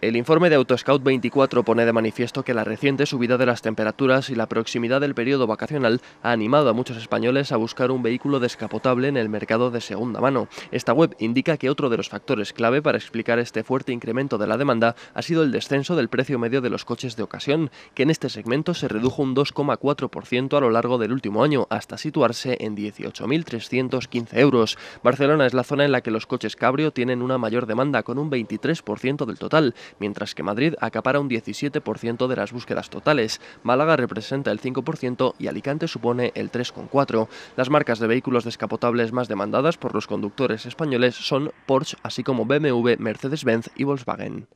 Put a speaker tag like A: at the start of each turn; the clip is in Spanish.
A: El informe de Autoscout 24 pone de manifiesto que la reciente subida de las temperaturas y la proximidad del periodo vacacional ha animado a muchos españoles a buscar un vehículo descapotable en el mercado de segunda mano. Esta web indica que otro de los factores clave para explicar este fuerte incremento de la demanda ha sido el descenso del precio medio de los coches de ocasión, que en este segmento se redujo un 2,4% a lo largo del último año, hasta situarse en 18.315 euros. Barcelona es la zona en la que los coches cabrio tienen una mayor demanda, con un 23% del total mientras que Madrid acapara un 17% de las búsquedas totales, Málaga representa el 5% y Alicante supone el 3,4%. Las marcas de vehículos descapotables más demandadas por los conductores españoles son Porsche, así como BMW, Mercedes-Benz y Volkswagen.